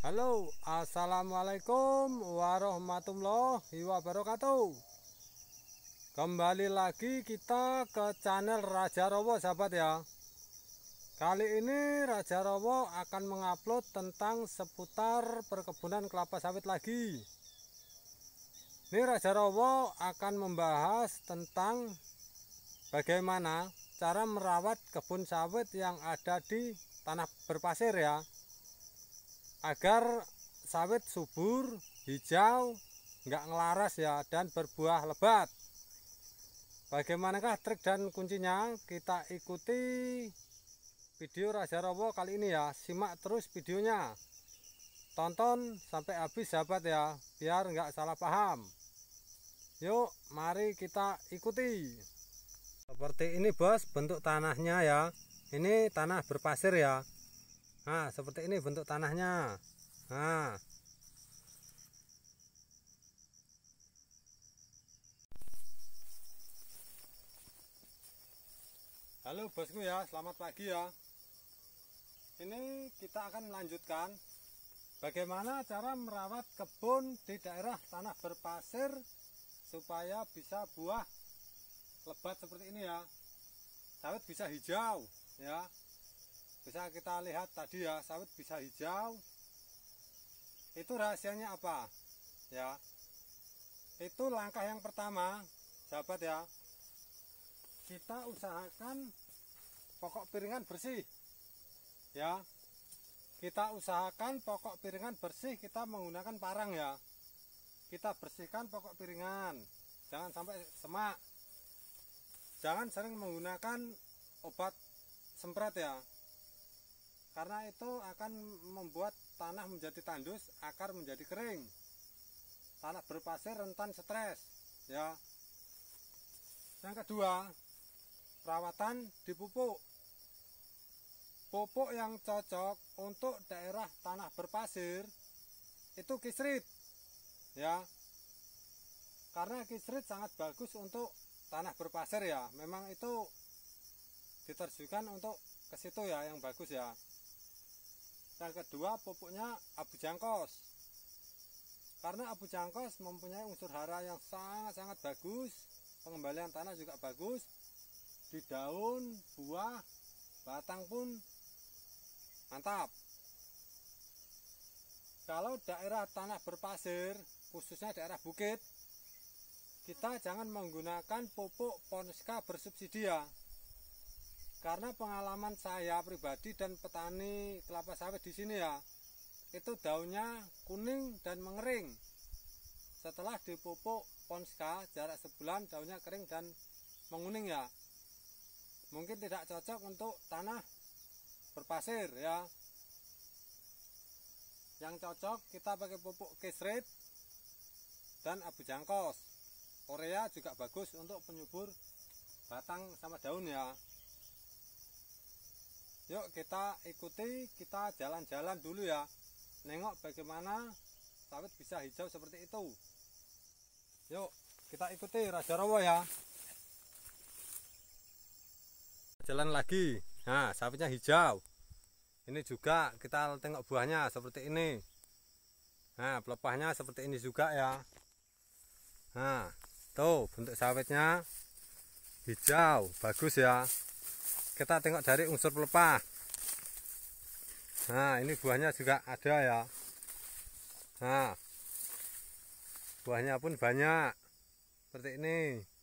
Halo, Assalamualaikum warahmatullahi wabarakatuh Kembali lagi kita ke channel Raja Rowo sahabat ya Kali ini Raja Rowo akan mengupload tentang seputar perkebunan kelapa sawit lagi Ini Raja Rowo akan membahas tentang bagaimana cara merawat kebun sawit yang ada di tanah berpasir ya agar sawit subur, hijau, nggak ngelaras ya dan berbuah lebat. Bagaimanakah trik dan kuncinya? Kita ikuti video Raja Robo kali ini ya. Simak terus videonya. Tonton sampai habis sahabat ya, biar nggak salah paham. Yuk, mari kita ikuti. Seperti ini bos bentuk tanahnya ya. Ini tanah berpasir ya. Nah, seperti ini bentuk tanahnya. Nah. Halo bosku ya, selamat pagi ya. Ini kita akan melanjutkan bagaimana cara merawat kebun di daerah tanah berpasir supaya bisa buah lebat seperti ini ya. Sawit bisa hijau ya bisa kita lihat tadi ya sawit bisa hijau itu rahasianya apa ya itu langkah yang pertama sahabat ya kita usahakan pokok piringan bersih ya kita usahakan pokok piringan bersih kita menggunakan parang ya kita bersihkan pokok piringan jangan sampai semak jangan sering menggunakan obat semprot ya karena itu akan membuat tanah menjadi tandus, akar menjadi kering. Tanah berpasir rentan stres, ya. Yang kedua, perawatan di Pupuk Pupuk yang cocok untuk daerah tanah berpasir itu kisrit. Ya. Karena kisrit sangat bagus untuk tanah berpasir ya. Memang itu diterjunkan untuk ke situ ya yang bagus ya. Yang kedua pupuknya abu jangkos. Karena abu jangkos mempunyai unsur hara yang sangat-sangat bagus, pengembalian tanah juga bagus. Di daun, buah, batang pun mantap. Kalau daerah tanah berpasir, khususnya daerah bukit, kita jangan menggunakan pupuk Ponska bersubsidi ya karena pengalaman saya pribadi dan petani kelapa sawit di sini ya, itu daunnya kuning dan mengering. Setelah dipupuk Ponska jarak sebulan daunnya kering dan menguning ya. Mungkin tidak cocok untuk tanah berpasir ya. Yang cocok kita pakai pupuk kisrit dan abu jangkos. Korea juga bagus untuk penyubur batang sama daun ya. Yuk kita ikuti, kita jalan-jalan dulu ya. Nengok bagaimana sawit bisa hijau seperti itu. Yuk kita ikuti Raja Rowo ya. Jalan lagi. Nah, sawitnya hijau. Ini juga kita tengok buahnya seperti ini. Nah, pelepahnya seperti ini juga ya. Nah, tuh bentuk sawitnya hijau, bagus ya kita tengok dari unsur pelepah nah ini buahnya juga ada ya nah buahnya pun banyak seperti ini